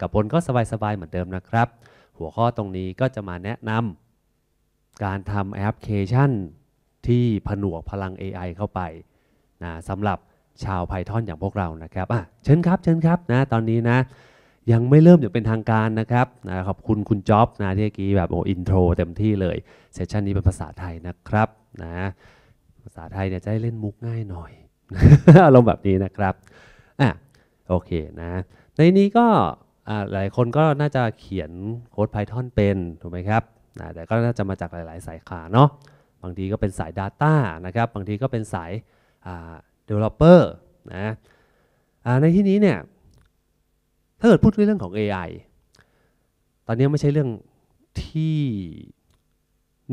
กับบนก็สบายๆเหมือนเดิมนะครับ หัวข้อตรงนี้ก็จะมาแนะนำการทำแอปพลิเคชันที่ผนวกพลัง AI เข้าไปนะสำหรับชาว Python อย่างพวกเรานะครับอ่ะเชิญครับเชิญครับนะตอนนี้นะ ยังไม่เริ่มอย่างเป็นทางการนะครับนะขอบคุณ คุณจ็อบนะที่เมื่อกี้แบบโอ้อินโทรเต็มที่เลยเซสชันนี้เป็นภาษาไทยนะครับนะภาษาไทยเนี่ยจะได้เล่นมุกง่ายหน่อยอารมณ์แบบนี้นะครับอ่ะโอเคนะในนี้ก็หลายคนก็น่าจะเขียนโค้ด Python เป็นถูกไหมครับแต่ก็น่าจะมาจากหลาย ๆ สายขาเนาะบางทีก็เป็นสาย Data นะครับบางทีก็เป็นสาย Developer นะในที่นี้เนี่ยถ้าเกิดพูดเรื่องของ AI ตอนนี้ไม่ใช่เรื่องที่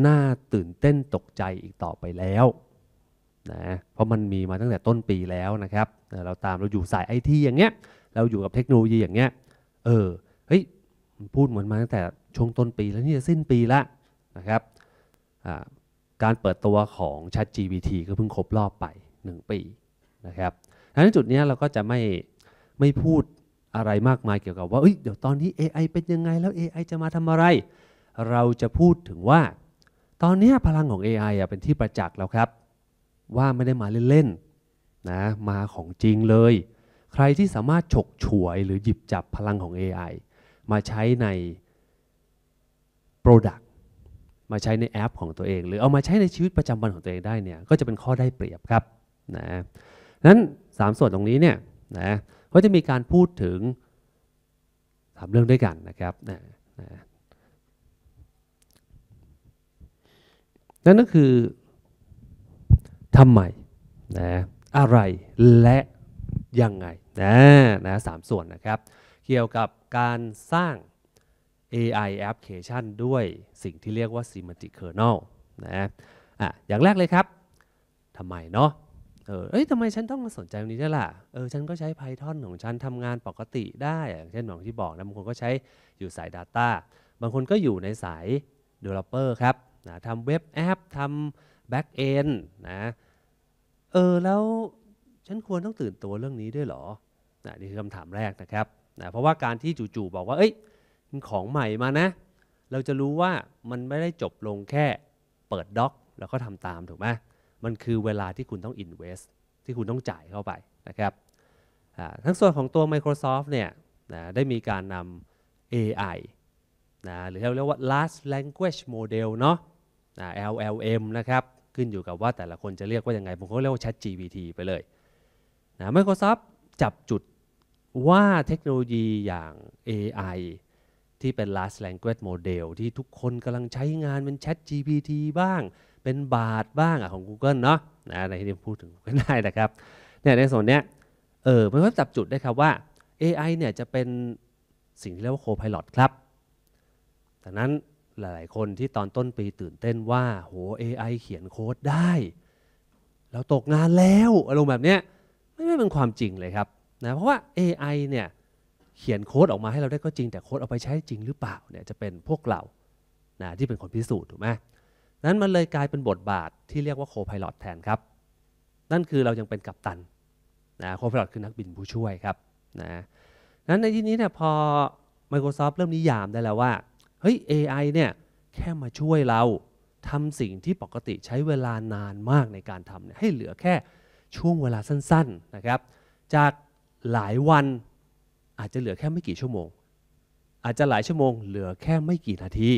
น่าตื่นเต้นตกใจอีกต่อไปแล้วนะเพราะมันมีมาตั้งแต่ต้นปีแล้วนะครับเราตามเราอยู่สายไอทีอย่างเงี้ยเราอยู่กับเทคโนโลยีอย่างเงี้ยเออเฮ้ยพูดเหมือนมาตั้งแต่ช่วงต้นปีแล้ว นี่จะสิ้นปีละนะครับการเปิดตัวของ ChatGPT ก็เพิ่งครบรอบไป 1 ปีนะครับดังนั้นจุดนี้เราก็จะไม่ไม่พูดอะไรมากมาย เกี่ยวกับว่าเอ้ยเดี๋ยวตอนนี้ AI เป็นยังไง แล้ว AI จะมาทำอะไร เราจะพูดถึงว่า ตอนนี้พลังของ AI อเป็นที่ประจักษ์แล้วครับ ว่าไม่ได้มาเล่นๆนะมาของจริงเลยใครที่สามารถฉกฉวยหรือหยิบจับพลังของ AI มาใช้ใน Product มาใช้ในแอปของตัวเอง หรือเอามาใช้ในชีวิตประจำวันของตัวเองได้เนี่ยก็จะเป็นข้อได้เปรียบครับนะนั้น 3 ส่วนตรงนี้เนี่ยนะก็จะมีการพูดถึงสามเรื่องด้วยกันนะครับนะนะนั่นก็คือทำไมนะอะไรและ ยังไงนะนะสามส่วนนะครับ เกี่ยวกับการสร้าง AI application ด้วยสิ่งที่เรียกว่า semantic kernel นะอ่ะอย่างแรกเลยครับทำไมเนาะ เออเอ้ยทำไมฉันต้องมาสนใจตรงนี้ด้วล่ะ เออฉันก็ใช้ Python ของฉันทำงานปกติได้ อย่างเช่นอย่างที่บอกนะบางคนก็ใช้อยู่สาย Data บางคนก็อยู่ในสาย Developer ครับนะทำเว็บแอปทำ Back End นะ เออแล้วฉันควรต้องตื่นตัวเรื่องนี้ด้วยหรอนะนี่คือคำถามแรกนะครับนะเพราะว่าการที่จู่ๆบอกว่า เอ้ยของใหม่มานะ เราจะรู้ว่ามันไม่ได้จบลงแค่เปิดด็อก แล้วก็ทำตามถูกไหมมันคือเวลาที่คุณต้องอินเวสที่คุณต้องจ่ายเข้าไปนะครับทั้งส่วนของตัว Microsoft เนี่ยนะได้มีการนำ AI นะหรือเรียกว่า large language model เนาะนะ LLM นะครับ ขึ้นอยู่กับว่าแต่ละคนจะเรียกว่ายังไงผมก็เรียกว่า ChatGPT ไปเลยนะ Microsoft จับจุดว่าเทคโนโลยีอย่าง AI ที่เป็น last language model ที่ทุกคนกำลังใช้งานเป็น Chat GPT บ้าง เป็นบาทบ้างอของ Google เนาะนะในที่พูดถึงก็ได้นะครับ เนี่ยในส่วนเนี้ย เออมันก็จับจุดได้ครับว่า AI เนี่ยจะเป็นสิ่งที่เรียกว่า Copilot ครับดังนั้นหลายๆคนที่ตอนต้นปีตื่นเต้นว่า โห AI เขียนโค้ดได้ เราตกงานแล้วอารมณ์แบบเนี้ยไม่ไม่เป็นความจริงเลยครับนะเพราะว่า AI เนี่ยเขียนโค้ดออกมาให้เราได้ก็จริงแต่โค้ดเอาไปใช้จริงหรือเปล่าเนี่ยจะเป็นพวกเรานะที่เป็นคนพิสูจน์ถูกไหมนั้นมันเลยกลายเป็นบทบาทที่เรียกว่าโคพายロแทนครับ นั่นคือเรายังเป็นกัปตันนะโคพายロคือนักบินผู้ช่วยครับนะนั้นในที่นี้เนี่ยพอ Microsoft เริ่มนิยามได้แล้วว่าเฮ้ย AI เนี่ยแค่มาช่วยเราทำสิ่งที่ปกติใช้เวลานานมากในการทำให้เหลือแค่ช่วงเวลาสั้นๆนะครับจากหลายวันอาจจะเหลือแค่ไม่กี่ชั่วโมง อาจจะหลายชั่วโมงเหลือแค่ไม่กี่นาที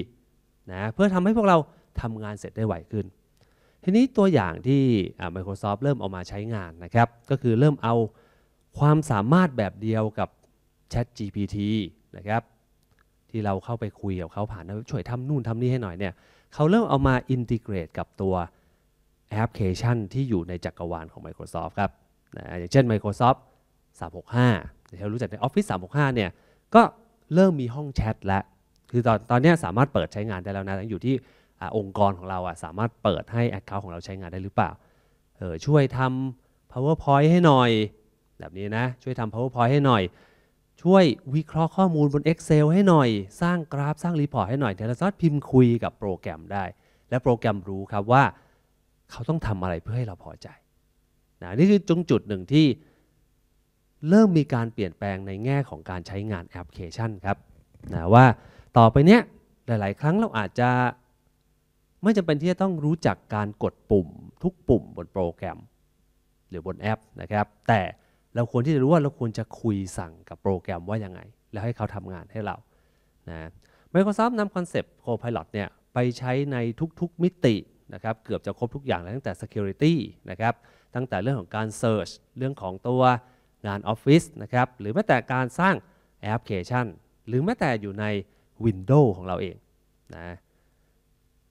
นะเพื่อทำให้พวกเราทำงานเสร็จได้ไวขึ้น ทีนี้ตัวอย่างที่ Microsoft เริ่มเอามาใช้งานนะครับก็คือเริ่มเอาความสามารถแบบเดียวกับ Chat GPT นะครับที่เราเข้าไปคุยกับเขาผ่าน ช่วยทำนู่นทำนี่ให้หน่อยเนี่ยเขาเริ่มเอามาอินทิเกรตกับตัวแอปพลิเคชันที่อยู่ในจักรวาลของ Microsoft ครับนะอย่างเช่น Microsoft 365ที่เรารู้จักในออฟฟิศ365 เนี่ยก็เริ่มมีห้องแชทแล้วคือตอนตอนนี้สามารถเปิดใช้งานได้แล้วนะอยู่ที่อองค์กรของเราอ่ะสามารถเปิดให้ Account ของเราใช้งานได้หรือเปล่า เออช่วยทำ PowerPoint ให้หน่อย แบบนี้นะ ช่วยทำ PowerPoint ให้หน่อย ช่วยวิเคราะห์ข้อมูลบน Excel ให้หน่อย สร้างกราฟสร้างรีพอร์ตให้หน่อย เดี๋ยวเราสพิมพ์คุยกับโปรแกรมได้ และโปรแกรมรู้ครับว่าเขาต้องทำอะไรเพื่อให้เราพอใจนะนี่คือจุดหนึ่งที่เริ่มมีการเปลี่ยนแปลงในแง่ของการใช้งานแอปพลิเคชันครับนะว่าต่อไปเนี้ยหลาย ๆ ครั้งเราอาจจะไม่จำเป็นที่จะต้องรู้จักการกดปุ่ม ทุกปุ่มบนโปรแกรม หรือบนแอปนะครับแต่เราควรที่จะรู้ว่าเราควรจะคุยสั่งกับโปรแกรมว่ายังไง แล้วให้เขาทำงานให้เรานะ Microsoft นำคอนเซปต์ Copilot เนี่ยไปใช้ในทุก ๆ มิตินะครับเกือบจะครบทุกอย่างเลยตั้งแต่ Security นะครับตั้งแต่เรื่องของการ Search เรื่องของตัวงานออฟฟิศนะครับหรือแม้แต่การสร้างแอปพลิเคชัน หรือแม้แต่อยู่ใน Windows ของเราเองนะ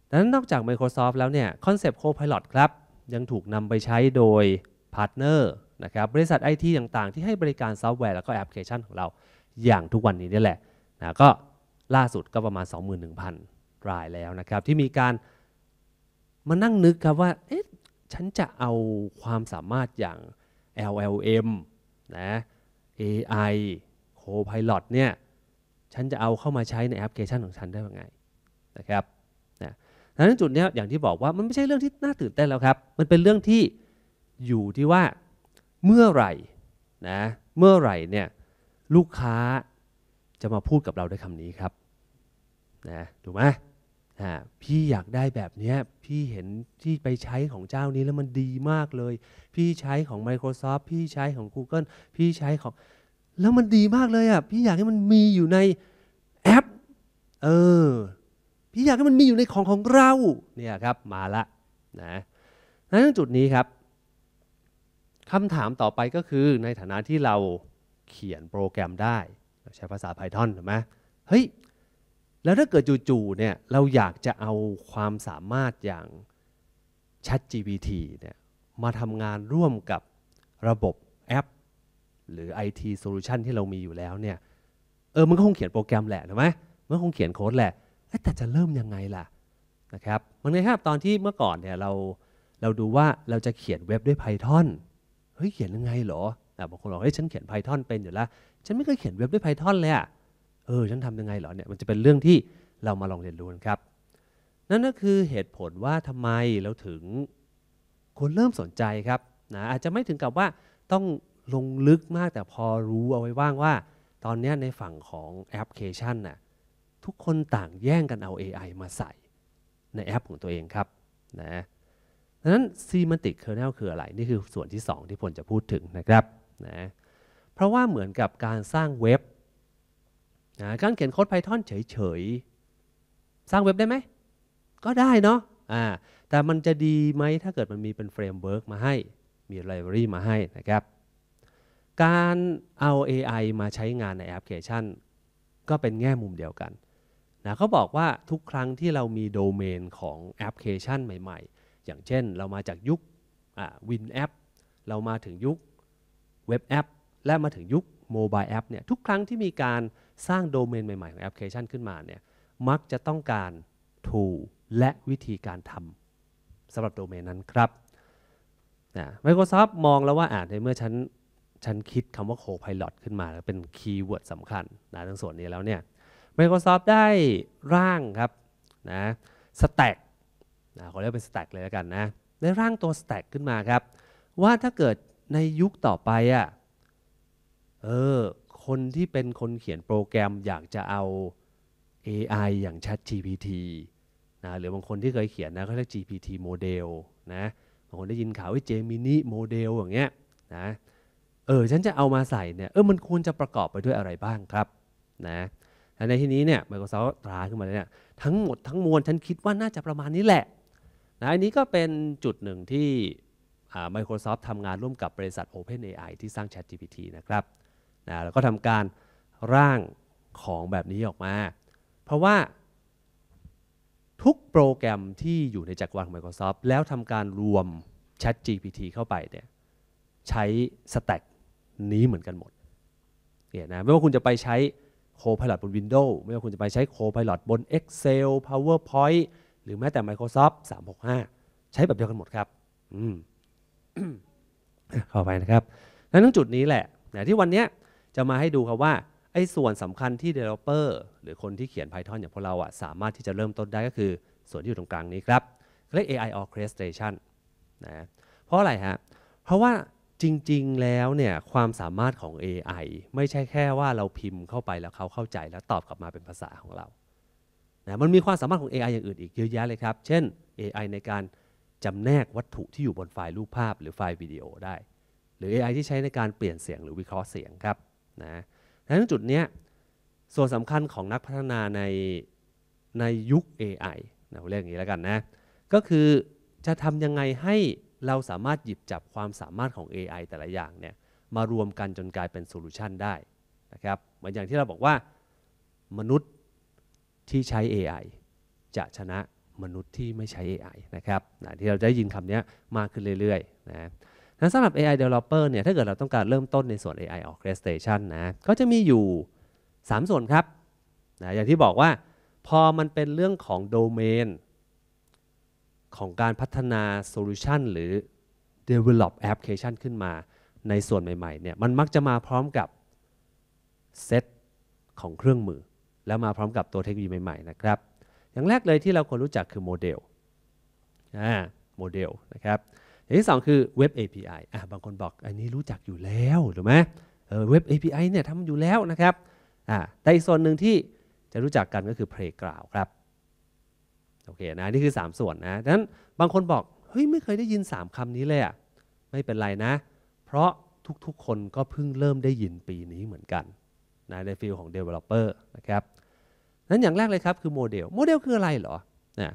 ดังนั้นนอกจาก Microsoft แล้วเนี่ยคอนเซปต์ Copilot ครับยังถูกนำไปใช้โดยพาร์ทเนอร์นะครับบริษัทไอทีต่าง ๆที่ให้บริการซอฟต์แวร์แล้วก็แอปพลิเคชันของเราอย่างทุกวันนี้นี่แหละนะก็ล่าสุดก็ประมาณ 21,000 รายแล้วนะครับที่มีการมานั่งนึกครับว่าเอ๊ะฉันจะเอาความสามารถอย่าง LLM นะ AI Copilot เนี่ย ฉันจะเอาเข้ามาใช้ในแอปพลิเคชันของฉันได้ยังไง นะครับ นะดังนั้นจุดนี้อย่างที่บอกว่ามันไม่ใช่เรื่องที่น่าตื่นเต้นแล้วครับ มันเป็นเรื่องที่อยู่ที่ว่าเมื่อไหร่นะ เมื่อไหร่เนี่ยลูกค้าจะมาพูดกับเราด้วยคำนี้ครับนะถูกไหมนะพี่อยากได้แบบนี้พี่เห็นที่ไปใช้ของเจ้านี้แล้วมันดีมากเลย พี่ใช้ของ Microsoft พี่ใช้ของ Google พี่ใช้ของแล้วมันดีมากเลยอะ่ะพี่อยากให้มันมีอยู่ในแอปเออพี่อยากให้มันมีอยู่ในของของเราเนี่ยครับมาละนะนั้นจุดนี้ครับคำถามต่อไปก็คือในฐานะที่เราเขียนโปรแกรมได้ ใช้ภาษา Python ถูกไหมเฮ้ยแล้วถ้าเกิดจู่ๆ เนี่ยเราอยากจะเอาความสามารถอย่าง ChatGPT เนี่ยมาทำงานร่วมกับระบบแอป หรือ IT solution ที่เรามีอยู่แล้วเนี่ยเออมันก็คงเขียนโปรแกรมแหละถูกไหมมันคงเขียนโค้ดแหละ แต่จะเริ่มยังไงล่ะนะครับมันไงครับตอนที่เมื่อก่อนเนี่ยเราเราดูว่าเราจะเขียนเว็บด้วย Python เฮ้ยเขียนยังไงเหรอบางคนบอกเฮ้ยฉันเขียน Python เป็นอยู่แล้ว ฉันไม่เคยเขียนเว็บด้วย Python เลยอะเออฉันทำยังไงเหรอเนี่ย มันจะเป็นเรื่องที่เรามาลองเรียนรู้นะครับ นั่นก็คือเหตุผลว่าทำไมเราถึงควรเริ่มสนใจครับนะอาจจะไม่ถึงกับว่าต้องลงลึกมากแต่พอรู้เอาไว้ว่างว่า ตอนนี้ในฝั่งของแอปพลิเคชันน่ะทุกคนต่างแย่งกันเอา AI มาใส่ในแอปของตัวเองครับนะดังนั้น semantic kernel คืออะไร นี่คือส่วนที่ 2 ที่ผมจะพูดถึงนะครับนะเพราะว่าเหมือนกับการสร้างเว็บนะการเขียนโค้ด Python เฉยๆ สร้างเว็บได้ไหม ก็ได้เนาะอ่าแต่มันจะดีไหมถ้าเกิดมันมีเป็นเฟรมเวิร์กมาให้มีไลบรารีมาให้นะครับ การเอา AI มาใช้งานในแอปพลิเคชัน ก็เป็นแง่มุมเดียวกันนะเขาบอกว่าทุกครั้งที่เรามีโดเมนของแอปพลิเคชันใหม่ๆ อย่างเช่น เรามาจากยุควินแอปเรามาถึงยุคเว็บแอปและมาถึงยุคโมบายแอปเนี่ยทุกครั้งที่มีการสร้างโดเมนใหม่ๆ ของแอปพลิเคชันขึ้นมาเนี่ย มักจะต้องการ tool และวิธีการทำสำหรับโดเมนนั้นครับนะ Microsoft มองแล้วว่าอ่าในเมื่อฉัน ฉันคิดคำว่า Copilot ขึ้นมาแล้วเป็นคีย์เวิร์ดสำคัญนะทั้งส่วนนี้แล้วเนี่ย Microsoft ได้ร่างครับนะสแต็กนะขอเรียกเป็นสแต็กเลยแล้วกันนะ ได้ร่างตัวสแต็กขึ้นมาครับ ว่าถ้าเกิดในยุคต่อไปอะ่ะเออคนที่เป็นคนเขียนโปรแกรมอยากจะเอา AI อย่าง Chat GPT นะ หรือบางคนที่เคยเขียนนะเขาเรียก GPT โมเดลนะ บางคนได้ยินข่าวว่า Gemini โมเดลอย่างเงี้ยนะ เออ ฉันจะเอามาใส่เนี่ยเออมันควรจะประกอบไปด้วยอะไรบ้างครับนะในที่นี้เนี่ย Microsoft ตราขึ้นมาเลยเนี่ยทั้งหมดทั้งมวล ฉันคิดว่าน่าจะประมาณนี้แหละนะอันนี้ก็เป็นจุดหนึ่งที่ Microsoft ทำงานร่วมกับบริษัท OpenAI ที่สร้าง ChatGPT นะครับนะแล้วก็ทำการร่างของแบบนี้ออกมา เพราะว่า ทุกโปรแกรมที่อยู่ในจักรวาลของ Microsoft แล้วทำการรวม Chat GPT เข้าไปเนี่ยใช้ Stack นี้เหมือนกันหมดเนี่ยนะไม่ว่าคุณจะไปใช้ Copilot บน Windows ไม่ว่าคุณจะไปใช้ Copilot บน Excel PowerPoint หรือแม้แต่ Microsoft 365 ใช้แบบเดียวกันหมดครับอืมขอไปนะครับ และทั้งจุดนี้แหละนะที่วันนี้จะมาให้ดูครับว่าไอ้ส่วนสำคัญที่ developer หรือคนที่เขียน Python อย่างพวกเราอะสามารถที่จะเริ่มต้นได้ก็คือ ส่วนที่อยู่ตรงกลางนี้ครับเรียก AI orchestration นะเพราะอะไรฮะ เพราะว่าจริงๆ แล้วเนี่ยความสามารถของ AI ไม่ใช่แค่ว่าเราพิมพ์เข้าไปแล้วเขาเข้าใจแล้วตอบกลับมาเป็นภาษาของเรานะมันมีความสามารถของ AI อย่างอื่นอีกเยอะแยะเลยครับเช่น AI ในการจำแนกวัตถุที่อยู่บนไฟล์รูปภาพ หรือไฟล์วิดีโอได้ หรือ AI ที่ใช้ในการเปลี่ยนเสียงหรือวิเคราะห์เสียงครับนะดังนั้นจุดนี้ส่วนสำคัญของนักพัฒนาในในยุค AI นะเรียกอย่างนี้แล้วกันนะก็คือจะทำยังไงให้เราสามารถหยิบจับความสามารถของ AI แต่ละอย่างเนี่ยมารวมกันจนกลายเป็นโซลูชันได้นะครับเหมือนอย่างที่เราบอกว่า มนุษย์ที่ใช้ AI จะชนะมนุษย์ที่ไม่ใช้ AI นะครับนะที่เราได้ยินคำนี้มากขึ้นเรื่อยๆ นะั้นสำหรับ AI developer เนี่ย ถ้าเกิดเราต้องการเริ่มต้นในส่วน AI orchestration นะ ก็จะมีอยู่ 3 ส่วนครับนะอย่างที่บอกว่า พอมันเป็นเรื่องของโดเมน ของการพัฒนาโซลูชันหรือ develop application ขึ้นมา ในส่วนใหม่ๆ เนี่ย มันมักจะมาพร้อมกับเซตของเครื่องมือ แล้วมาพร้อมกับตัวเทคโนโลยีใหม่ๆ นะครับ อย่างแรกเลยที่เราควรรู้จักคือโมเดลอ่าโมเดลนะครับอย่างที่สองคือเว็บ API อ่ะบางคนบอกอันนี้รู้จักอยู่แล้วถูกไหมเเว็บ API เนี่ยทำอยู่แล้วนะครับอ่ะแต่อีกส่วนหนึ่งที่จะรู้จักกันก็คือ Playground ครับ โอเคนะนี่คือ 3 ส่วนนะดังนั้นบางคนบอกเฮ้ยไม่เคยได้ยิน 3คำนี้เลยอ่ะ ไม่เป็นไรนะ เพราะทุกๆคนก็เพิ่งเริ่มได้ยินปีนี้เหมือนกันนะในฟิลของ Developer นะครับนั้นอย่างแรกเลยครับคือโมเดล โมเดลคืออะไรเหรอนะ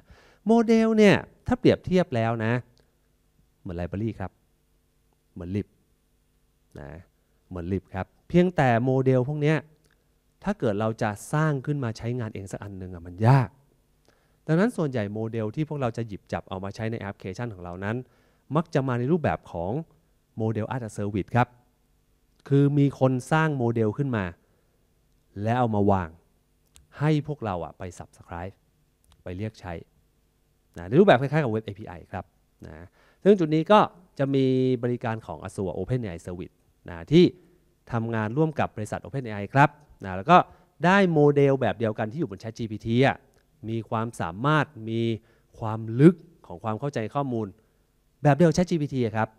โมเดลเนี่ยถ้าเปรียบเทียบแล้วนะมือนไลบรารีครับ เหมือนลิบนะเหมือนลิบครับ เพียงแต่โมเดลพวกนี้ ถ้าเกิดเราจะสร้างขึ้นมาใช้งานเองสักอันหนึ่งอะมันยาก ดังนั้นส่วนใหญ่โมเดลที่พวกเราจะหยิบจับ เอามาใช้ในแอปพลิเคชันของเรานั้น มักจะมาในรูปแบบของโมเดลอาร์ตเซอร์วิสครับ คือมีคนสร้างโมเดลขึ้นมา แล้วเอามาวาง ให้พวกเราอะไป Subscribe ไปเรียกใช้นะในรูปแบบคล้ายๆกับเว็บ API ครับนะซึ่งจุดนี้ก็จะมีบริการของ Azure OpenAI Service นะที่ทำงานร่วมกับบริษัท OpenAI ครับนะแล้วก็ได้โมเดลแบบเดียวกันที่อยู่บน ChatGPT มีความสามารถมีความลึกของความเข้าใจข้อมูล แบบเดียว ChatGPT ครับ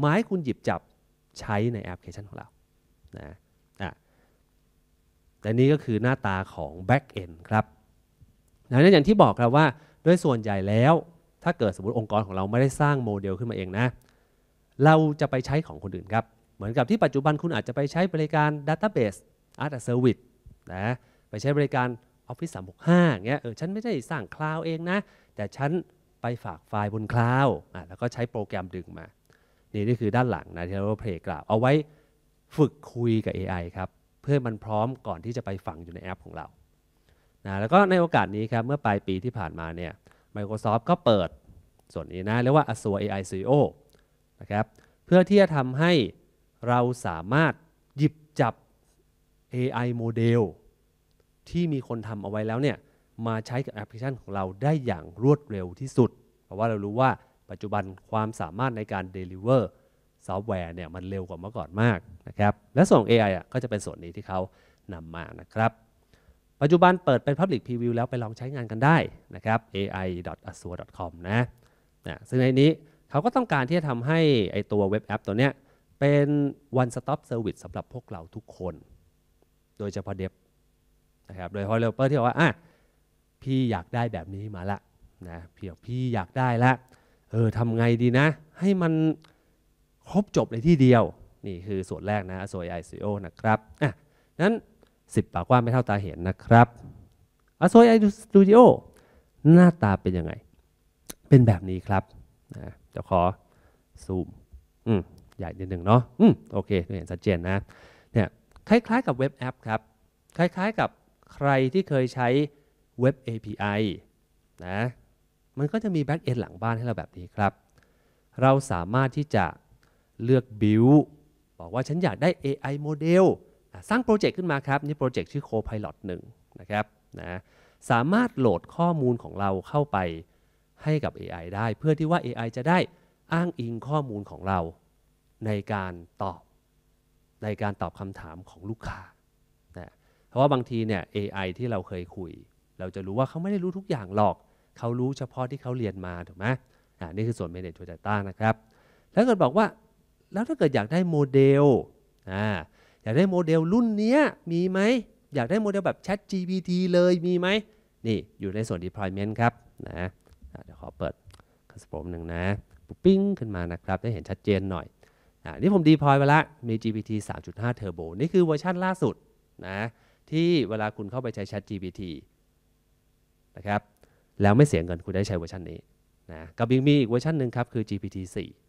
หมายคุณหยิบจับใช้ในแอปพลิเคชันของเรานะแต่นี้ก็คือหน้าตาของ Backend ครับนะอย่างที่บอกแล้วว่าด้วยส่วนใหญ่แล้วถ้าเกิดสมมติ องค์กรของเราไม่ได้สร้างโมเดลขึ้นมาเองนะเราจะไปใช้ของคนอื่นครับ เหมือนกับที่ปัจจุบันคุณอาจจะไปใช้บริการ Database Art as Service นะไปใช้บริการ Office 365าเงี้ยเออฉันไม่ได้สร้างคลาวเองนะ แต่ฉันไปฝากไฟล์บนคลาวอ่ะแล้วก็ใช้โปรแกรมดึงมา นี่นี่คือด้านหลังนะที่เราเพลย์กราวเอาไว้ฝึกคุยกับ AI ครับเพื่อมันพร้อมก่อนที่จะไปฝังอยู่ในแอปของเรานะแล้วก็ในโอกาสนี้ครับเมื่อปลายปีที่ผ่านมาเนี่ย Microsoft ก็เปิดส่วนนี้นะ เรียกว่า Azure AI Studio นะครับเพื่อที่จะทำให้เราสามารถหยิบจับ AI โมเดล ที่มีคนทำเอาไว้แล้วเนี่ย มาใช้กับแอปพลิเคชันของเราได้อย่างรวดเร็วที่สุด เพราะว่าเรารู้ว่าปัจจุบันความสามารถในการ Deliver ซอฟต์แวร์เนี่ย มันเร็วกว่าเมื่อก่อนมากนะครับ และส่วน AI อ่ะก็จะเป็นส่วนนี้ที่เขานำมานะครับปัจจุบันเปิดเป็น Public Preview แล้วไปลองใช้งานกันได้นะครับ a i a s u e c o m นะนะ ซึ่งในนี้เขาก็ต้องการที่จะทำให้ไอตัวเว็บแอปตัวเนี้ย เป็น one stop service สำหรับพวกเราทุกคน โดยเฉพาะเดบนะครับ โดยเฉพาะเดเปอร์ที่บอกว่าอ่ะพี่อยากได้แบบนี้มาละนะเพียงพี่อยากได้ละ เออทำไงดีนะ ให้มันครบจบในที่เดียวนี่คือส่วนแรกนะ s อซ i c o นะครับอ่ะนั้นิบปากว่าไม่เท่าตาเห็นนะครับ อโซยไอสตูดิโอหน้าตาเป็นยังไง เป็นแบบนี้ครับนะจะขอซูมอืมใหญ่นิดหนึ่งเนาะอืมโอเคเห็นชัดเจนนะ เนี่ยคล้ายๆ กับเว็บแอปครับ คล้ายๆกับใครที่เคยใช้เว็บ API นะ มันก็จะมีแบ็กเอนหลังบ้านให้เราแบบนี้ครับ เราสามารถที่จะเลือกบิวบอกว่าฉันอยากได้ AI โมเดลสร้างโปรเจกต์ขึ้นมาครับ นี่โปรเจกต์ชื่อ Copilot 1นะครับนะสามารถโหลดข้อมูลของเราเข้าไปให้กับ AI ได้ เพื่อที่ว่า AI จะได้อ้างอิงข้อมูลของเราในการตอบ ในการตอบคำถามของลูกค้านะเพราะว่าบางทีเนี่ย AI ที่เราเคยคุย เราจะรู้ว่าเขาไม่ได้รู้ทุกอย่างหรอกเขารู้เฉพาะที่เขาเรียนมาถูกไหมอ่านี่คือส่วนเมนเท n a g e d ต้านะครับแล้วเกิดบอกว่าแล้วถ้าเกิดอยากได้โมเดลอ่าอยากได้โมเดลรุ่นนี้มีไหม อยากได้โมเดลแบบ Chat GPT เลยมีไหมนี่ อยู่ในส่วน deployment ครับนะเดี๋ยวขอเปิดคอนโซลหนึ่งนะปุ๊บปิ้งขึ้นมานะครับ ได้เห็นชัดเจนหน่อยอันนี้ผม deploy ไปละ มี GPT 3.5 Turbo นี่คือเวอร์ชั่นล่าสุดนะที่เวลาคุณเข้าไปใช้ Chat GPT นะครับแล้วไม่เสียเงินคุณได้ใช้เวอร์ชันนี้นะกับยังมีอีกเวอร์ชันหนึ่งครับคือ GPT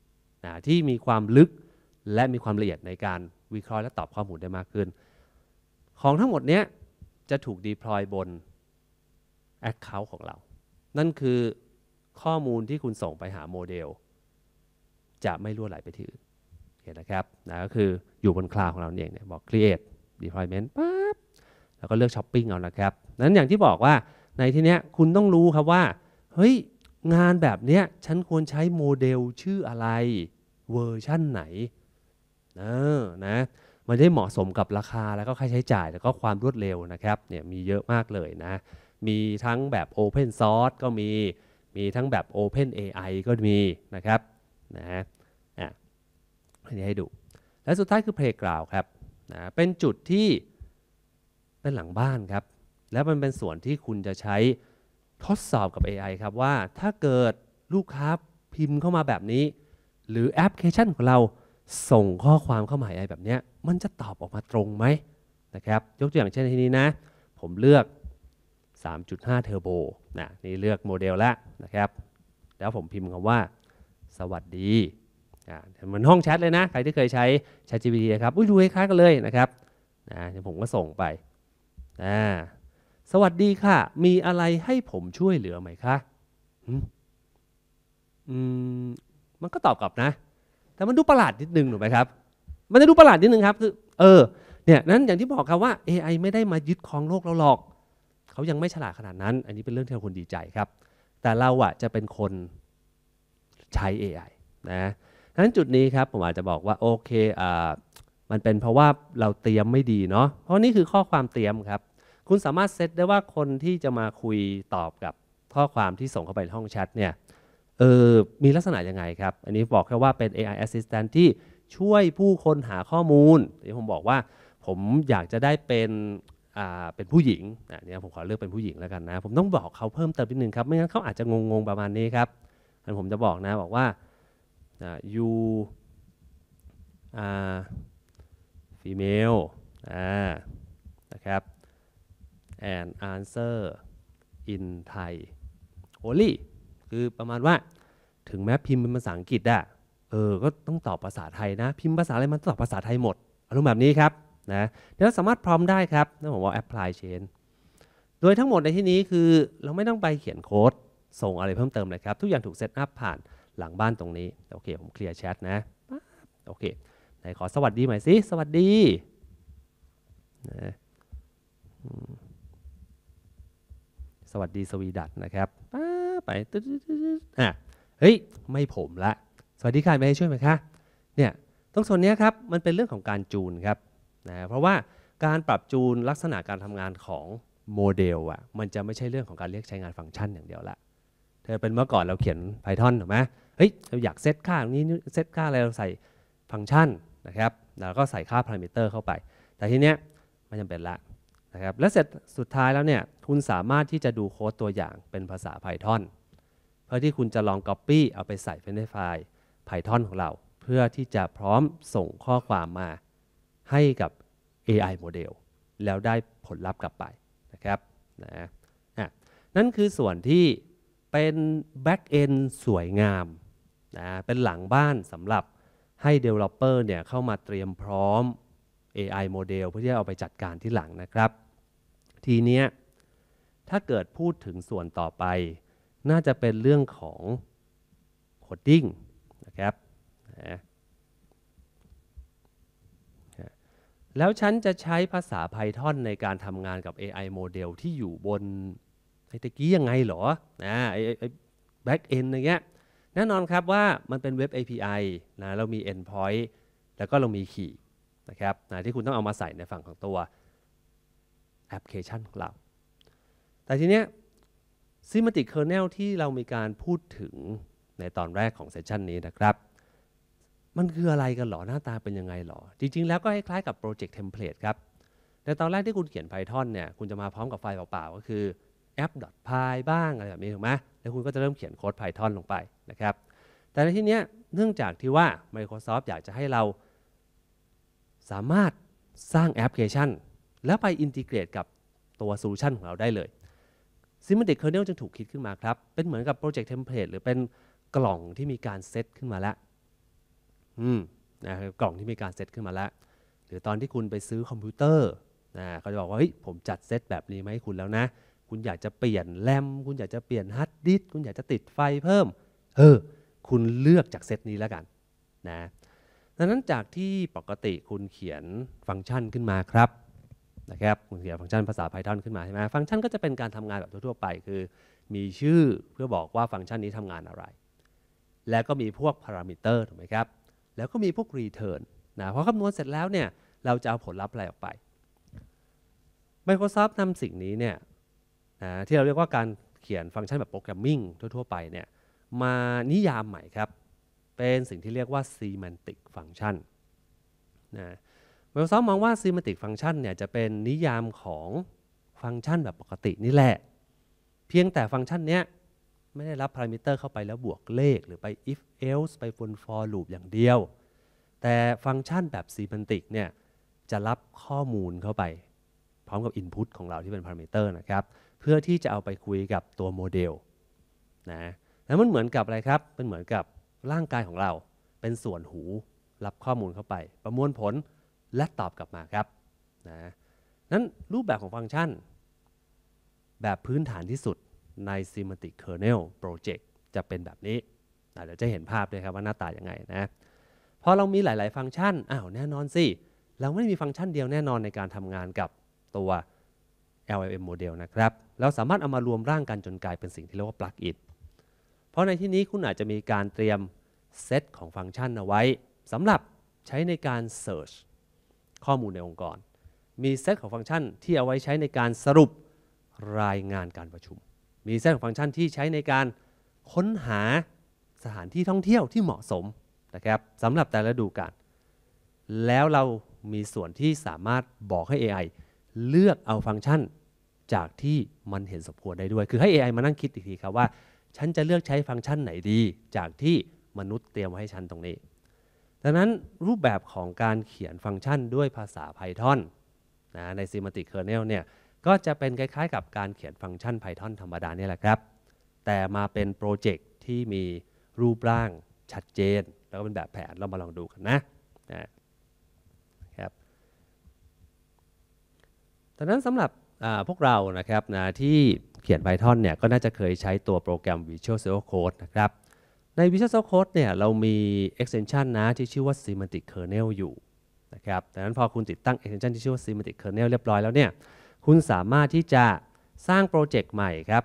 4 นะที่มีความลึกและมีความละเอียดในการวิเคราะห์และตอบข้อมูลได้มากขึ้น ของทั้งหมดนี้จะถูกดีพลอยบน Account ของเรา นั่นคือข้อมูลที่คุณส่งไปหาโมเดล จะไม่ล่วไหลไปที่อื่น เห็นนะครับนะก็คืออยู่บนคลาวของเราเองเนี่ย บอก create deployment ปั๊บ แล้วก็เลือกช h อปปิ้งเอานะครับ นั้นอย่างที่บอกว่าในที่นี้คุณต้องรู้ครับว่าเฮ้ยงานแบบเนี้ยฉันควรใช้โมเดลชื่ออะไรเวอร์ชั่นไหนเออนะ มันได้เหมาะสมกับราคา แล้วก็ค่าใช้จ่าย แล้วก็ความรวดเร็วนะครับ เนี่ย มีเยอะมากเลยนะ มีทั้งแบบ Open Source ก็มี มีทั้งแบบ Open AI ก็มีนะครับ นะ อ่ะนี้ให้ดู และสุดท้ายคือ Playground ครับ นะ เป็นจุดที่เป็นหลังบ้านครับ แล้วมันเป็นส่วนที่คุณจะใช้ทดสอบกับ AI ครับ ว่าถ้าเกิดลูกค้าพิมพ์เข้ามาแบบนี้ หรือแอปพลิเคชันของเราส่งข้อความเข้ามาหา AI แบบนี้มันจะตอบออกมาตรงไหมนะครับ ยกตัวอย่างเช่นที่นี้นะ ผมเลือก 3.5 เทอร์โบนะนี่เลือกโมเดลแล้วนะครับ แล้วผมพิมพ์คำว่า สวัสดีอ่าเหมือนห้องแชทเลยนะ ใครที่เคยใช้ ChatGPT ครับอุ้ยดูคล้ายกันเลยนะครับนะเดี๋ยวผมก็ส่งไปอ่าสวัสดีค่ะ มีอะไรให้ผมช่วยเหลือไหมคะอืมมันก็ตอบกลับนะแต่มันดูประหลาดนิดนึงหนูไหมครับ มันจะดูประหลาดนิดนึงครับคือเออเนี่ยนั้นอย่างที่บอกครับว่า AI ไม่ได้มายึดครองโลกเราหรอกเขายังไม่ฉลาดขนาดนั้น อันนี้เป็นเรื่องที่เราคนดีใจครับ แต่เราอะจะเป็นคนใช้ AI นะนั้นจุดนี้ครับผมอาจจะบอกว่าโอเคอ่ามันเป็นเพราะว่าเราเตรียมไม่ดีเนาะเพราะนี่คือข้อความเตรียมครับ คุณสามารถเซตได้ว่าคนที่จะมาคุยตอบกับ ข้อความที่ส่งเข้าไปในห้องแชทเนี่ยเออมีลักษณะยังไงครับ อันนี้บอกแค่ว่าเป็น AI assistant ที่ช่วยผู้คนหาข้อมูลที่ผมบอกว่าผมอยากจะได้เป็นอ่าเป็นผู้หญิงอันนี้ผมขอเลือกเป็นผู้หญิงแล้วกันนะ ผมต้องบอกเขาเพิ่มเติมนิดนึงครับ ไม่งั้นเขาอาจจะงงๆประมาณนี้ครับอันผมจะบอกนะ บอกว่า you are female อ่านะครับ and answer in Thai only คือประมาณว่าถึงแม้พิมพ์เป็นภาษาอังกฤษอะเออก็ต้องตอบภาษาไทยนะ พิมพ์ภาษาอะไรมันต้องตอบภาษาไทยหมดอารมณ์แบบนี้ครับนะเยวสามารถพร้อมได้ครับนั่นผมว่า apply chain โดยทั้งหมดในที่นี้คือเราไม่ต้องไปเขียนโค้ด ส่งอะไรเพิ่มเติมเลยครับ ทุกอย่างถูกเซตอัพผ่านหลังบ้านตรงนี้โอเคผมเคลียร์แชทนะโอเคไหนขอสวัสดีใหม่สิสวัสดีนะสวัสดีสวีดัตนะครับป้าไปตึ๊ดอ่ะเฮ้ย ไม่ผมละ สวัสดีค่ะไม่ให้ช่วยไหมคะ เนี่ย ตรงส่วนนี้ครับ มันเป็นเรื่องของการจูนครับ นะ เพราะว่าการปรับจูนลักษณะการทำงานของโมเดลอ่ะมันจะไม่ใช่เรื่องของการเรียกใช้งานฟังก์ชันอย่างเดียวละ เธอเป็นเมื่อก่อนเราเขียน Python ถูกไหมเฮ้ย เราอยากเซตค่าตรงนี้ เซตค่าอะไรเราใส่ฟังก์ชันนะครับ แล้วก็ใส่ค่าพารามิเตอร์เข้าไป แต่ทีเนี้ยไม่จำเป็นละะครับและเสร็จสุดท้ายแล้วเนี่ยคุณสามารถที่จะดูโค้ดตัวอย่างเป็นภาษา Python เพื่อที่คุณจะลอง Copy เอาไปใส่ในไฟล์ Python ของเรา เพื่อที่จะพร้อมส่งข้อความมาให้กับ AI โมเดลแล้วได้ผลลัพธ์กลับไปนะครับนะนั่นคือส่วนที่เป็น Backend สวยงามนะเป็นหลังบ้านสำหรับให้ Developer เนี่ยเข้ามาเตรียมพร้อม AI โมเดลเพื่อที่จะเอาไปจัดการที่หลังนะครับทีเนี้ยถ้าเกิดพูดถึงส่วนต่อไป น่าจะเป็นเรื่องของโคดดิ้ง นะครับแล้วฉันจะใช้ภาษา Python ในการทำงานกับ AI โมเดล ที่อยู่บน ไอ้ตะกี้ยังไงหรอนะไอ้ไอ้แบ็กเอนอย่างเงี้ยแน่นอนครับ ว่ามันเป็นเว็บ API นะเรามี endpoint แล้วก็เรามีขีนะครับนะที่คุณต้องเอามาใส่ในฝั่งของตัวแอปพลิเคชันของเรา แต่ทีเนี้ย s ม m ติกเคอร์เนลที่เรามีการพูดถึงในตอนแรกของเซสชันนี้นะครับ มันคืออะไรกันหรอ หน้าตาเป็นยังไงหรอ จริงๆแล้วก็คล้ายๆกับโปรเจกต์เทมเพลตครับในตอนแรกที่คุณเขียน Python เนี่ยคุณจะมาพร้อมกับไฟล์เปล่า ๆ ก็คือ app.py บ้างอะไรแบบนี้ถูกไหมแล้วคุณก็จะเริ่มเขียนโค้ด Python ลงไปนะครับ แต่ในที่เนี้ยเนื่องจากที่ว่า Microsoft อยากจะให้เราสามารถสร้างแอปพลิเคชันแล้วไปอินทิเกรตกับตัวโซลูชันของเราได้เลย Semantic Kernel จึงถูกคิดขึ้นมาครับ เป็นเหมือนกับโปรเจกต์เทมเพลตหรือเป็นกล่องที่มีการเซตขึ้นมาแล้วอืมนะกล่องที่มีการเซตขึ้นมาแล้ว หรือตอนที่คุณไปซื้อคอมพิวเตอร์นะเขาจะบอกว่าเฮ้ยผมจัดเซตแบบนี้มาให้คุณแล้วนะ คุณอยากจะเปลี่ยนแรม คุณอยากจะเปลี่ยนฮาร์ดดิสคุณอยากจะติดไฟเพิ่มเออคุณเลือกจากเซตนี้แล้วกัน นะดังนั้นจากที่ปกติคุณเขียนฟังก์ชันขึ้นมาครับนะครับคุณเขียนฟังก์ชันภาษา Python ขึ้นมาใช่ไหม ฟังก์ชันก็จะเป็นการทำงานแบบทั่วๆไป คือมีชื่อเพื่อบอกว่าฟังก์ชันนี้ทำงานอะไร แล้วก็มีพวกพารามิเตอร์ถูกไหมครับ แล้วก็มีพวก return นะ พอคำนวณเสร็จแล้วเนี่ย เราจะเอาผลลัพธ์อะไรออกไป Microsoft นำสิ่งนี้เนี่ยนะที่เราเรียกว่าการเขียนฟังก์ชันแบบโปรแกรมมิ่งทั่วๆไปเนี่ย มานิยามใหม่ครับ เป็นสิ่งที่เรียกว่า semantic function นะเวลซอมมองว่าซีมาติกฟัง n c t i เนี่ยจะเป็นนิยามของฟังก์ชันแบบปกตินี่แหละ เพียงแต่ฟังก์ชันเนี้ยไม่ได้รับพารามิเตอร์เข้าไปแล้วบวกเลข หรือไป if else ไปบน for loop อย่างเดียว แต่ฟังก์ชันแบบซีมาติกเนี่ย จะรับข้อมูลเข้าไป พร้อมกับ input ของเราที่เป็นพารามิเตอร์นะครับ เพื่อที่จะเอาไปคุยกับตัวโมเดลนะ แล้วมันเหมือนกับอะไรครับ เป็นเหมือนกับร่างกายของเรา เป็นส่วนหู รับข้อมูลเข้าไป ประมวลผลและตอบกลับมาครับนะนั้นรูปแบบของฟังก์ชัน แบบพื้นฐานที่สุดใน Semantic Kernel Project จะเป็นแบบนี้เดี๋ยวจะเห็นภาพด้วยครับว่าหน้าตาอย่างไงนะพอเรามีหลาย ๆ ฟังก์ชัน อ้าวแน่นอนสิ เราไม่ได้มีฟังก์ชันเดียวแน่นอนในการทำงานกับตัว LLM m o เดลนะครับ เราสามารถเอามารวมร่างกันจนกลายเป็นสิ่งที่เรียกว่าปลั๊กอินเพราะในที่นี้คุณอาจจะมีการเตรียมเซตของฟังก์ชันเอาไว้สำหรับใช้ในการเ e ิร์ชข้อมูลในองค์กร มีเซตของฟังก์ชันที่เอาไว้ใช้ในการสรุปรายงานการประชุม มีเซตของฟังก์ชันที่ใช้ในการค้นหาสถานที่ท่องเที่ยวที่เหมาะสมนะครับสำหรับแต่ละดูการแล้วเรามีส่วนที่สามารถบอกให้ AI เลือกเอาฟังก์ชันจากที่มันเห็นสมควรได้ด้วย คือให้ AI มานั่งคิดอีกทีครับว่าฉันจะเลือกใช้ฟังก์ชันไหนดี จากที่มนุษย์เตรียมไว้ให้ฉันตรงนี้ดังนั้นรูปแบบของการเขียนฟังก์ชันด้วยภาษา Python นะใน Semantic Kernel เนี่ยก็จะเป็นคล้ายๆกับการเขียนฟังก์ชัน Python ธรรมดาเนี่ยแหละครับแต่มาเป็นโปรเจกต์ที่มีรูปร่างชัดเจน แล้วก็เป็นแบบแผนเรามาลองดูกันนะนะครับดังนั้นสำหรับพวกเรานะครับนะที่เขียน Python เนี่ยก็น่าจะเคยใช้ตัวโปรแกรม Visual Studio Code นะครับใน Visual Source Code เนี่ยเรามี extension นะที่ชื่อว่า semantic kernel อยู่นะครับดังนั้นพอคุณติดตั้ง extension ที่ชื่อว่า semantic kernel เรียบร้อยแล้วเนี่ยคุณสามารถที่จะสร้างโปรเจกต์ใหม่ครับ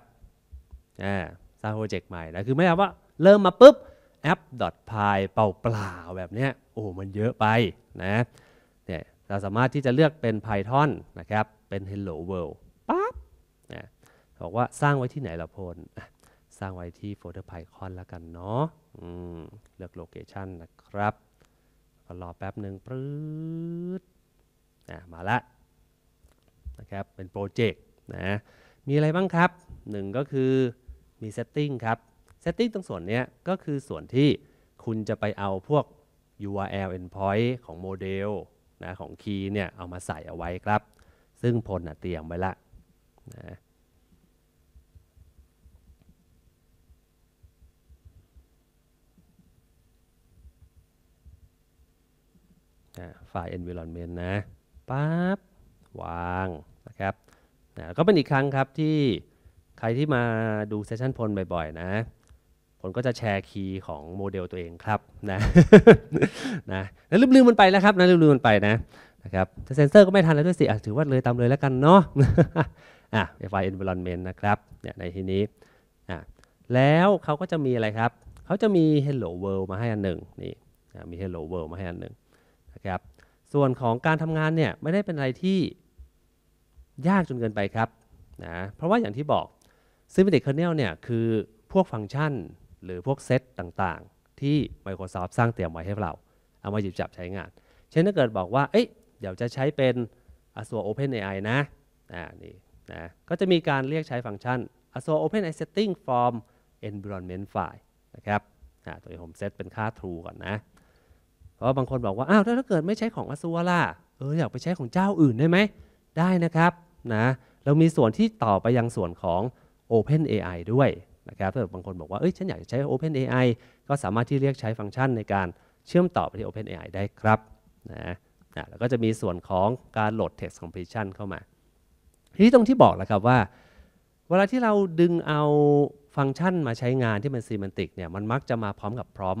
สร้างโปรเจกต์ใหม่นะคือไม่ใช่ว่าเริ่มมาปุ๊บ app.py เปล่าๆแบบเนี้ยโอ้มันเยอะไปนะเนี่ยเราสามารถที่จะเลือกเป็น Python นะครับ เป็น hello world ปั๊บนะบอกว่าสร้างไว้ที่ไหนเราพลสร้างไว้ที่โฟลเดอร์ไพคอนแล้วกันเนาะเลือกโลเคชันนะครับ ก็รอแป๊บหนึ่งปื๊ดนะมาละ นะครับ เป็นโปรเจกต์นะ มีอะไรบ้างครับ หนึ่งก็คือมีเซตติ้งครับ เซตติ้งตรงส่วนนี้ก็คือส่วนที่คุณจะไปเอาพวก URL endpoint ของโมเดลนะของคีย์เนี่ย เอามาใส่เอาไว้ครับ ซึ่งพลนะเตรียมไว้ละนะไฟล์ environment นะปั๊บวาง นะครับนะก็เป็นอีกครั้งครับที่ใครที่มาดูเซสชันพลบ่อยๆ นะผลก็จะแชร์คีย์ของโมเดลตัวเองครับนะนะแล้วลืมๆมันไปแล้วครับ นะลืมๆมันไปนะนะครับเซนเซอร์ก็ไม่ทันแล้วด้วยสิถือว่าเลยตามเลยแล้วกันเนาะอ่ะ FI environment นะครับเนี่ยในที่นี้อ่ะแล้วเขาก็จะมีอะไรครับ เขาจะมี hello world มาให้อันหนึ่งนี่มี hello world มาให้อันหนึ่งครับส่วนของการทำงานเนี่ยไม่ได้เป็นอะไรที่ยากจนเกินไปครับนะเพราะว่าอย่างที่บอก Symmetric Kernel เนี่ยคือพวกฟังก์ชันหรือพวกเซตต่างๆ ที่ Microsoft สร้างเตรียมไว้ให้เรา เอามาหยิบจับใช้งาน เช่นถ้าเกิดบอกว่าเอ้ยเดี๋ยวจะใช้เป็น Azure OpenAI นะอ่านี่นะ ก็จะมีการเรียกใช้ฟังก์ชัน Azure OpenAI Setting from Environment File นะครับตัวนี้ผมเซตเป็นค่า true ก่อนนะราะบางคนบอกว่าอ้าวถ้าเกิดไม่ใช้ของอาซัวล่ะเอออยากไปใช้ของเจ้าอื่นได้ไหมได้นะครับนะเรามีส่วนที่ต่อไปยังส่วนของ Open AI ด้วยนะครับถ้าบางคนบอกว่าเอ้ยฉันอยากจะใช้ Open AI ก็สามารถที่เรียกใช้ฟังก์ชันในการเชื่อมต่อไปที่ Open AI ได้ครับนะนะแล้วก็จะมีส่วนของการโหลด text c o m p l e t i o n เข้ามา ทีนี้ตรงที่บอกแล้วครับว่า เวลาที่เราดึงเอาฟังก์ชันมาใช้งานที่เป็นซีเมนติกเนี่ยมันมักจะมาพร้อมกับพร้อม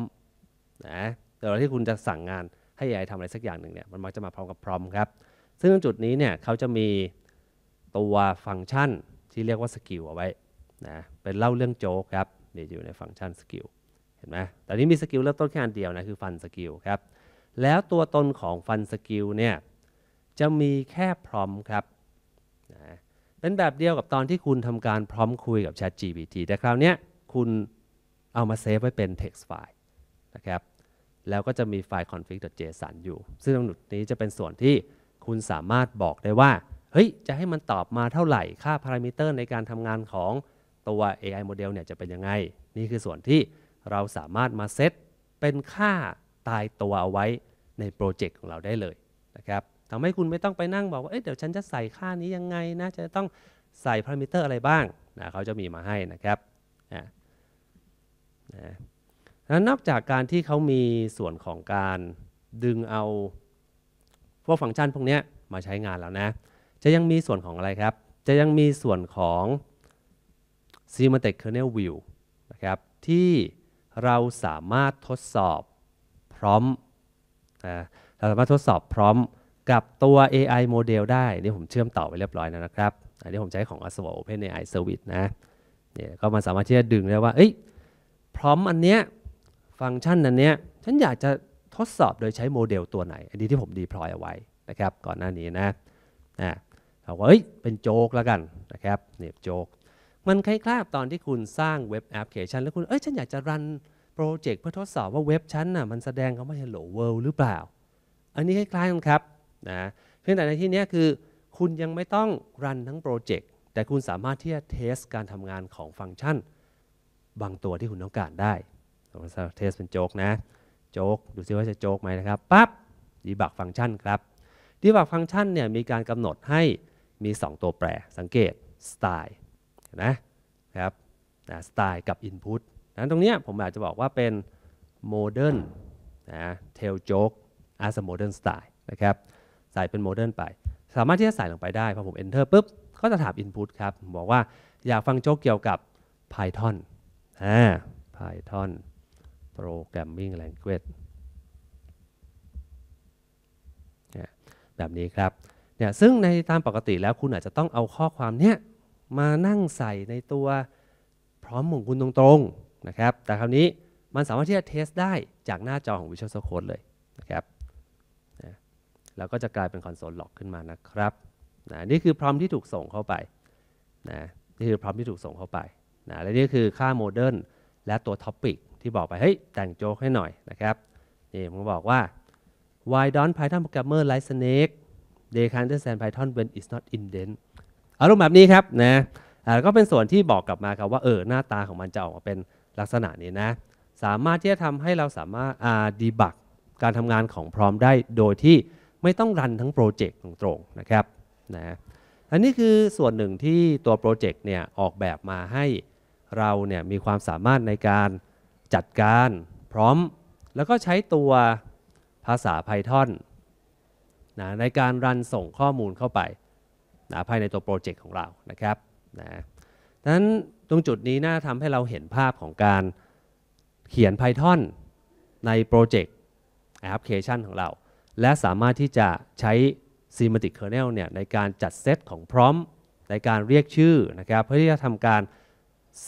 นะแต่เวลาที่คุณจะสั่งงานให้ AI ทำอะไรสักอย่างหนึ่งเนี่ย มันมักจะมาพร้อมกับพร้อมครับ ซึ่งจุดนี้เนี่ยเขาจะมีตัวฟังก์ชันที่เรียกว่าสกิลเอาไว้นะเป็นเล่าเรื่องโจ๊กครับ มีอยู่ในฟังก์ชันสกิล เห็นไหม แต่นี้มีสกิลเริ่มต้นแค่อันเดียวนะ คือฟันสกิลครับ แล้วตัวตนของฟันสกิลเนี่ยจะมีแค่พร้อมครับนะเป็นแบบเดียวกับตอนที่คุณทำการพร้อมคุยกับ Chat GPT แต่คราวนี้คุณเอามาเซฟไว้เป็น text file นะครับแล้วก็จะมีไฟล์ config.json อยู่ ซึ่งตรงุนี้จะเป็นส่วนที่คุณสามารถบอกได้ว่า เฮ้ย จะให้มันตอบมาเท่าไหร่ ค่าพารามิเตอร์ในการทำงานของตัว AI model เนี่ยจะเป็นยังไง นี่คือส่วนที่เราสามารถมาเซตเป็นค่าตายตัวเอาไว้ในโปรเจกต์ของเราได้เลยนะครับทำให้คุณไม่ต้องไปนั่งบอกว่า เอ๊ะเดี๋ยวฉันจะใส่ค่านี้ยังไงนะ จะต้องใส่พารามิเตอร์อะไรบ้างนะเขาจะมีมาให้นะครับนะนั้นนอกจากการที่เขามีส่วนของการดึงเอา พวกฟังก์ชันพวกนี้มาใช้งานแล้วนะ จะยังมีส่วนของอะไรครับ จะยังมีส่วนของ Semantic Kernel View นะครับ ที่เราสามารถทดสอบพร้อม เราสามารถทดสอบพร้อมกับตัว AI โมเดลได้นี่ผมเชื่อมต่อไปเรียบร้อยแล้วนะครับ อันนี้ผมใช้ของ Azure OpenAI Service นะเนี่ยก็มาสามารถที่จะดึงได้ว่า เอ้ยพร้อมอันเนี้ยฟังก์ชันนั้นเนี้ยฉันอยากจะทดสอบโดยใช้โมเดลตัวไหน อันนี้ที่ผมดีพลอยเอาไว้นะครับ ก่อนหน้านี้นะนะเขาก็เฮ้ยเป็นโจกแล้วกันนะครับ เนี่ยโจกมันคล้ายๆตอนที่คุณสร้างเว็บแอปพลิเคชัน แล้วคุณ เอ้ยฉันอยากจะรันโปรเจกต์เพื่อทดสอบว่าเว็บฉันน่ะมันแสดงคำว่า hello world หรือเปล่า อันนี้คล้ายๆกันครับนะเพียงแต่ในที่นี้คือ คุณยังไม่ต้องรันทั้งโปรเจกต์แต่คุณสามารถที่จะเทสการทำงานของฟังก์ชัน บางตัวที่คุณต้องการได้สมมติเทสเป็นโจกนะ โจกดูซิว่าจะโจกไหมนะครับปั๊บดีบักฟังก์ชันครับดีบักฟังก์ชันเนี่ยมีการกำหนดให้มี 2 ตัวแปร สังเกตสไตล์นะครับนะสไตล์กับ input นั้นตรงนี้ผมอาจจะบอกว่าเป็น modern นะเทลโจกอ e สโมเดิร์นสไตล์นะครับใส่เป็น modern ไป สามารถที่จะใส่ลงไปได้พอผม enter ปุ๊บก็จะถาม input ครับ บอกว่าอยากฟังโจกเกี่ยวกับ python อ่า python Programming Language แบบนี้ครับเนี่ยซึ่งในตามปกติแล้วคุณอาจจะต้องเอาข้อความเนี้ยมานั่งใส่ในตัวพร้อมของคุณตรงๆนะครับ แต่คราวนี้มันสามารถที่จะเทส ได้จากหน้าจอของ Visual Code เลยนะครับแล้วก็จะกลายเป็นคอนโซลล็อกขึ้นมานะครับนะนี่คือพร้อมที่ถูกส่งเข้าไปนะนี่คือพร้อมที่ถูกส่งเข้าไปนะและนี่คือค่าโมเดิร์นและตัวท็อปิกที่บอกไปเฮ้ย แต่งโจ๊กให้หน่อยนะครับ นี่ ผมบอกว่า why don't Python programmer like snake they can't understand Python when it's not indent อารมณ์แบบนี้ครับนะแล้วก็เป็นส่วนที่บอกกลับมาครับว่าเออหน้าตาของมันจะออกมาเป็นลักษณะนี้นะ สามารถที่จะทำให้เราสามารถดีบักการทำงานของพร้อมได้โดยที่ไม่ต้องรันทั้งโปรเจกต์ตรงๆนะครับนะอันนี้คือส่วนหนึ่งที่ตัวโปรเจกต์เนี่ยออกแบบมาให้เราเนี่ยมีความสามารถในการจัดการพร้อมแล้วก็ใช้ตัวภาษา Python นะในการรันส่งข้อมูลเข้าไปนะภายในตัวโปรเจกต์ของเรา นะครับนะดังนั้นตรงจุดนี้น่าทำให้เราเห็นภาพของการเขียน Python ในโปรเจกต์แอปพลิเคชันของเรา และสามารถที่จะใช้ semantic kernel เนี่ยในการจัดเซตของพร้อมในการเรียกชื่อนะครับ เพื่อที่จะทำการ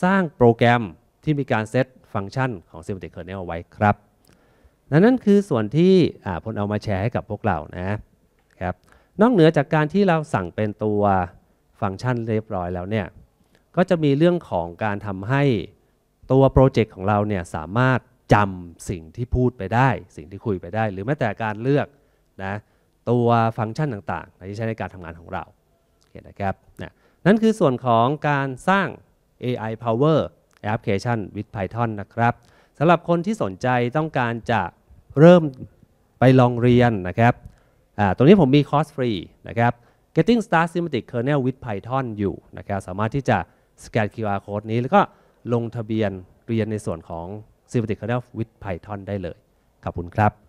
สร้างโปรแกรมที่มีการเซตฟังก์ชันของ s e m a t i c kernel ไว้ครับ นั่นนั้นคือส่วนที่พลเอามาแชร์ให้กับพวกเรานะครับ นอกเหนือจากการที่เราสั่งเป็นตัวฟังก์ชันเรียบร้อยแล้วเนี่ย ก็จะมีเรื่องของการทำให้ตัวโปรเจกต์ของเราเนี่ยสามารถจำสิ่งที่พูดไปได้ สิ่งที่คุยไปได้ หรือแม้แต่การเลือกนะตัวฟังก์ชันต่างๆที่ใช้ในการทำงานของเรา เห็นนะครับนะนั่นคือส่วนของการสร้าง AI power แอปพลิเคชัน with Python นะครับสำหรับคนที่สนใจต้องการจะเริ่มไปลองเรียนนะครับ ตรงนี้ผมมีคอร์สฟรีนะครับ Getting Start Semantic Kernel with Python อยู่นะครับสามารถที่จะสแกน QR Code นี้ แล้วก็ลงทะเบียนเรียนในส่วนของ Semantic Kernel with Python ได้เลย ขอบคุณครับ